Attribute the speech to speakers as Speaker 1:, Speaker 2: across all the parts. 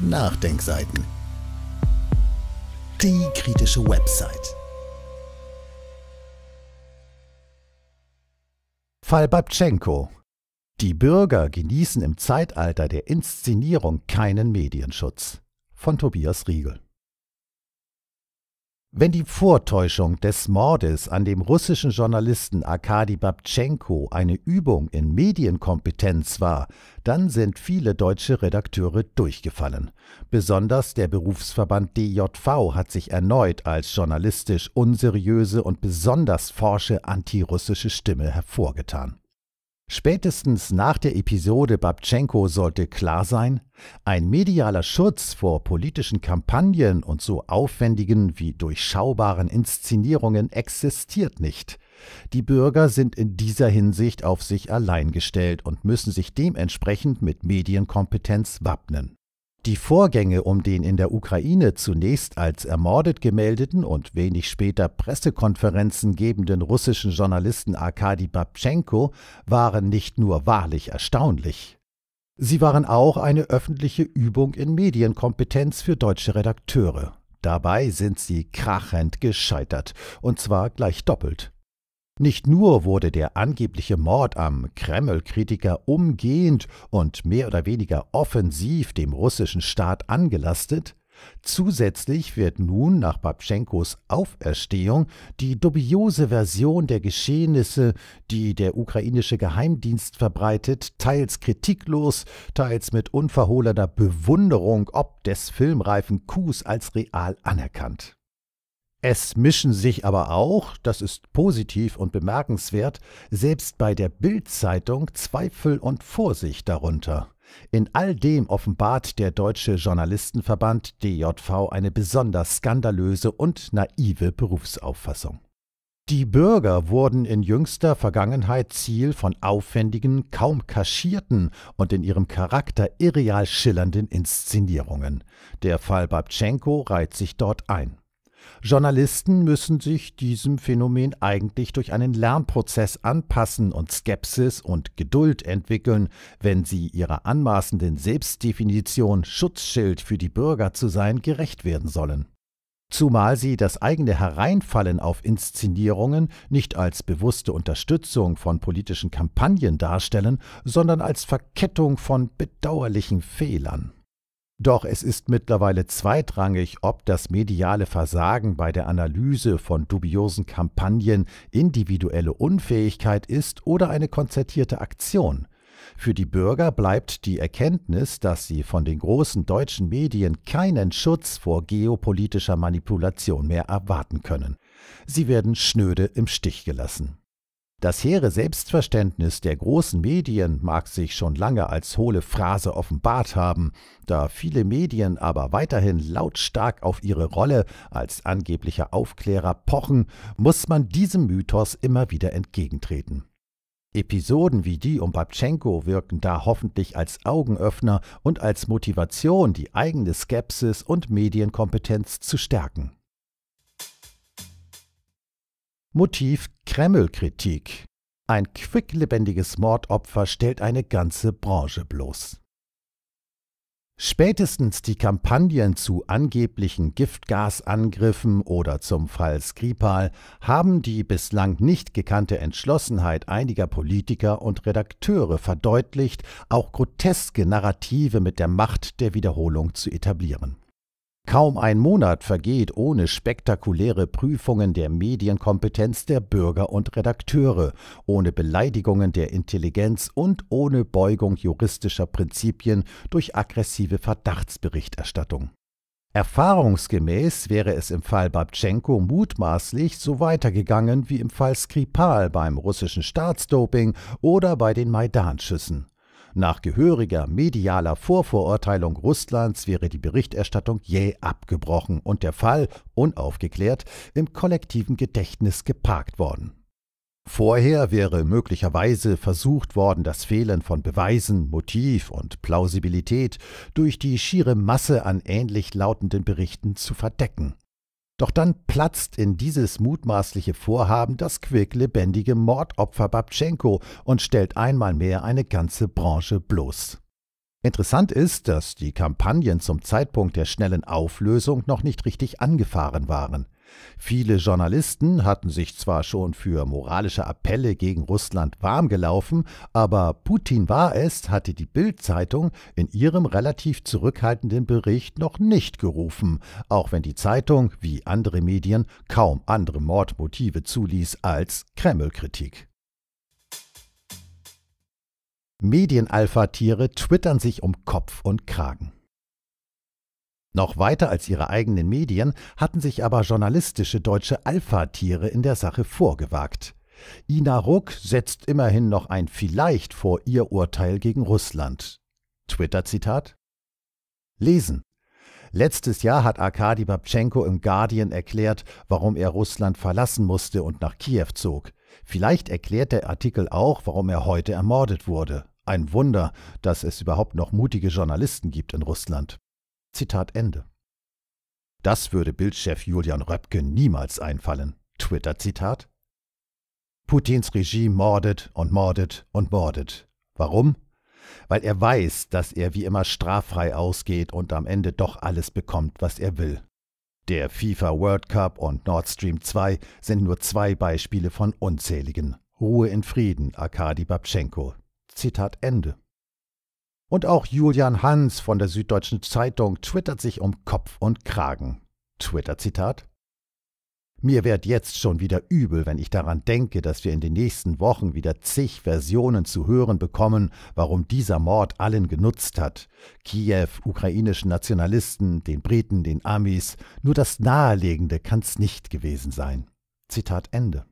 Speaker 1: Nachdenkseiten. Die kritische Website. Fall Babtschenko. Die Bürger genießen im Zeitalter der Inszenierung keinen Medienschutz. Von Tobias Riegel. Wenn die Vortäuschung des Mordes an dem russischen Journalisten Arkadi Babtschenko eine Übung in Medienkompetenz war, dann sind viele deutsche Redakteure durchgefallen. Besonders der Berufsverband DJV hat sich erneut als journalistisch unseriöse und besonders forsche antirussische Stimme hervorgetan. Spätestens nach der Episode Babchenko sollte klar sein, ein medialer Schutz vor politischen Kampagnen und so aufwendigen wie durchschaubaren Inszenierungen existiert nicht. Die Bürger sind in dieser Hinsicht auf sich allein gestellt und müssen sich dementsprechend mit Medienkompetenz wappnen. Die Vorgänge um den in der Ukraine zunächst als ermordet gemeldeten und wenig später Pressekonferenzen gebenden russischen Journalisten Arkadi Babchenko waren nicht nur wahrlich erstaunlich. Sie waren auch eine öffentliche Übung in Medienkompetenz für deutsche Redakteure. Dabei sind sie krachend gescheitert, und zwar gleich doppelt. Nicht nur wurde der angebliche Mord am Kreml-Kritiker umgehend und mehr oder weniger offensiv dem russischen Staat angelastet, Zusätzlich wird nun nach Babschenkos Auferstehung die dubiose Version der Geschehnisse, die der ukrainische Geheimdienst verbreitet, teils kritiklos, teils mit unverhohlener Bewunderung ob des filmreifen Kus als real anerkannt. Es mischen sich aber auch, das ist positiv und bemerkenswert, selbst bei der Bild-Zeitung Zweifel und Vorsicht darunter. In all dem offenbart der Deutsche Journalistenverband DJV eine besonders skandalöse und naive Berufsauffassung. Die Bürger wurden in jüngster Vergangenheit Ziel von aufwendigen, kaum kaschierten und in ihrem Charakter irreal schillernden Inszenierungen. Der Fall Babtschenko reiht sich dort ein. Journalisten müssen sich diesem Phänomen eigentlich durch einen Lernprozess anpassen und Skepsis und Geduld entwickeln, wenn sie ihrer anmaßenden Selbstdefinition Schutzschild für die Bürger zu sein gerecht werden sollen. Zumal sie das eigene Hereinfallen auf Inszenierungen nicht als bewusste Unterstützung von politischen Kampagnen darstellen, sondern als Verkettung von bedauerlichen Fehlern. Doch es ist mittlerweile zweitrangig, ob das mediale Versagen bei der Analyse von dubiosen Kampagnen individuelle Unfähigkeit ist oder eine konzertierte Aktion. Für die Bürger bleibt die Erkenntnis, dass sie von den großen deutschen Medien keinen Schutz vor geopolitischer Manipulation mehr erwarten können. Sie werden schnöde im Stich gelassen. Das hehre Selbstverständnis der großen Medien mag sich schon lange als hohle Phrase offenbart haben, da viele Medien aber weiterhin lautstark auf ihre Rolle als angeblicher Aufklärer pochen, muss man diesem Mythos immer wieder entgegentreten. Episoden wie die um Babchenko wirken da hoffentlich als Augenöffner und als Motivation, die eigene Skepsis und Medienkompetenz zu stärken. Motiv Kremlkritik. Ein quicklebendiges Mordopfer stellt eine ganze Branche bloß. Spätestens die Kampagnen zu angeblichen Giftgasangriffen oder zum Fall Skripal haben die bislang nicht gekannte Entschlossenheit einiger Politiker und Redakteure verdeutlicht, auch groteske Narrative mit der Macht der Wiederholung zu etablieren. Kaum ein Monat vergeht ohne spektakuläre Prüfungen der Medienkompetenz der Bürger und Redakteure, ohne Beleidigungen der Intelligenz und ohne Beugung juristischer Prinzipien durch aggressive Verdachtsberichterstattung. Erfahrungsgemäß wäre es im Fall Babtschenko mutmaßlich so weitergegangen wie im Fall Skripal beim russischen Staatsdoping oder bei den Maidanschüssen. Nach gehöriger medialer Vorverurteilung Russlands wäre die Berichterstattung jäh abgebrochen und der Fall, unaufgeklärt, im kollektiven Gedächtnis geparkt worden. Vorher wäre möglicherweise versucht worden, das Fehlen von Beweisen, Motiv und Plausibilität durch die schiere Masse an ähnlich lautenden Berichten zu verdecken. Doch dann platzt in dieses mutmaßliche Vorhaben das quicklebendige Mordopfer Babchenko und stellt einmal mehr eine ganze Branche bloß. Interessant ist, dass die Kampagnen zum Zeitpunkt der schnellen Auflösung noch nicht richtig angefahren waren. Viele Journalisten hatten sich zwar schon für moralische Appelle gegen Russland warm gelaufen, aber Putin war es, hatte die Bild-Zeitung in ihrem relativ zurückhaltenden Bericht noch nicht gerufen, auch wenn die Zeitung, wie andere Medien, kaum andere Mordmotive zuließ als Kreml-Kritik. Medienalpha-Tiere twittern sich um Kopf und Kragen. Noch weiter als ihre eigenen Medien hatten sich aber journalistische deutsche Alpha-Tiere in der Sache vorgewagt. Ina Ruck setzt immerhin noch ein Vielleicht vor ihr Urteil gegen Russland. Twitter-Zitat: Lesen. Letztes Jahr hat Arkadi Babchenko im Guardian erklärt, warum er Russland verlassen musste und nach Kiew zog. Vielleicht erklärt der Artikel auch, warum er heute ermordet wurde. Ein Wunder, dass es überhaupt noch mutige Journalisten gibt in Russland. Zitat Ende. Das würde Bildchef Julian Röpke niemals einfallen. Twitter-Zitat. Putins Regime mordet und mordet und mordet. Warum? Weil er weiß, dass er wie immer straffrei ausgeht und am Ende doch alles bekommt, was er will. Der FIFA World Cup und Nord Stream 2 sind nur zwei Beispiele von unzähligen. Ruhe in Frieden, Arkadi Babchenko. Zitat Ende. Und auch Julian Hans von der Süddeutschen Zeitung twittert sich um Kopf und Kragen. Twitter-Zitat. Mir wird jetzt schon wieder übel, wenn ich daran denke, dass wir in den nächsten Wochen wieder zig Versionen zu hören bekommen, warum dieser Mord allen genutzt hat. Kiew, ukrainischen Nationalisten, den Briten, den Amis, nur das Nahelegende kann's nicht gewesen sein. Zitat Ende.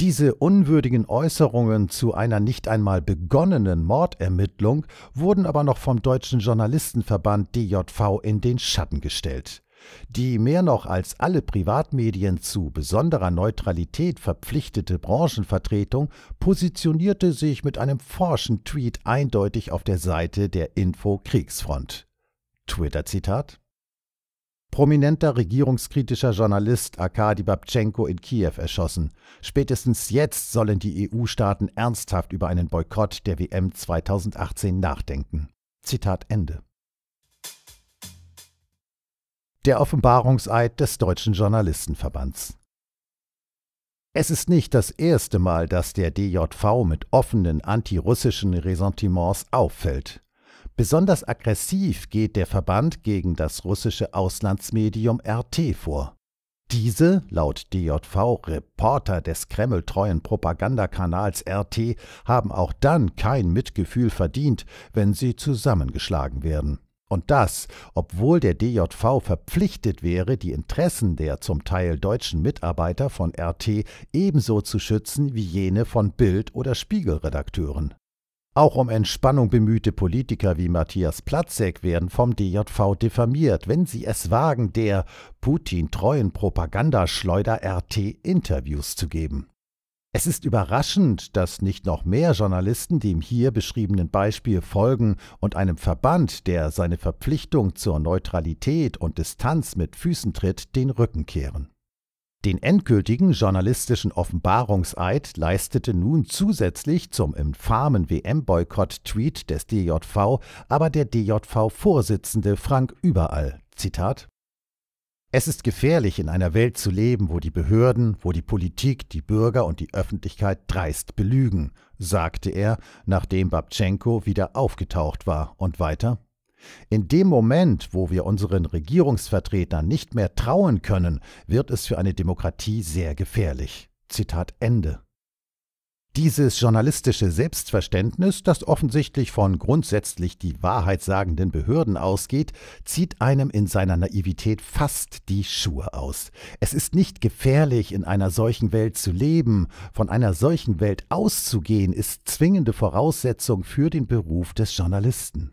Speaker 1: Diese unwürdigen Äußerungen zu einer nicht einmal begonnenen Mordermittlung wurden aber noch vom Deutschen Journalistenverband DJV in den Schatten gestellt. Die mehr noch als alle Privatmedien zu besonderer Neutralität verpflichtete Branchenvertretung positionierte sich mit einem forschen Tweet eindeutig auf der Seite der Info Kriegsfront. Twitter-Zitat Prominenter regierungskritischer Journalist Arkadi Babtschenko in Kiew erschossen. Spätestens jetzt sollen die EU-Staaten ernsthaft über einen Boykott der WM 2018 nachdenken. Zitat Ende. Der Offenbarungseid des Deutschen Journalistenverbands. Es ist nicht das erste Mal, dass der DJV mit offenen antirussischen Ressentiments auffällt. Besonders aggressiv geht der Verband gegen das russische Auslandsmedium RT vor. Diese, laut DJV Reporter des Kremltreuen Propagandakanals RT, haben auch dann kein Mitgefühl verdient, wenn sie zusammengeschlagen werden. Und das, obwohl der DJV verpflichtet wäre, die Interessen der zum Teil deutschen Mitarbeiter von RT ebenso zu schützen wie jene von Bild- oder Spiegelredakteuren. Auch um Entspannung bemühte Politiker wie Matthias Platzek werden vom DJV diffamiert, wenn sie es wagen, der Putin-treuen Propagandaschleuder RT Interviews zu geben. Es ist überraschend, dass nicht noch mehr Journalisten dem hier beschriebenen Beispiel folgen und einem Verband, der seine Verpflichtung zur Neutralität und Distanz mit Füßen tritt, den Rücken kehren. Den endgültigen journalistischen Offenbarungseid leistete nun zusätzlich zum infamen WM-Boykott-Tweet des DJV aber der DJV-Vorsitzende Frank Überall. Zitat es ist gefährlich, in einer Welt zu leben, wo die Behörden, wo die Politik, die Bürger und die Öffentlichkeit dreist belügen, sagte er, nachdem Babtschenko wieder aufgetaucht war, und weiter. In dem Moment, wo wir unseren Regierungsvertretern nicht mehr trauen können, wird es für eine Demokratie sehr gefährlich. Zitat Ende. Dieses journalistische Selbstverständnis, das offensichtlich von grundsätzlich die Wahrheit sagenden Behörden ausgeht, zieht einem in seiner Naivität fast die Schuhe aus. Es ist nicht gefährlich, in einer solchen Welt zu leben. Von einer solchen Welt auszugehen, ist zwingende Voraussetzung für den Beruf des Journalisten.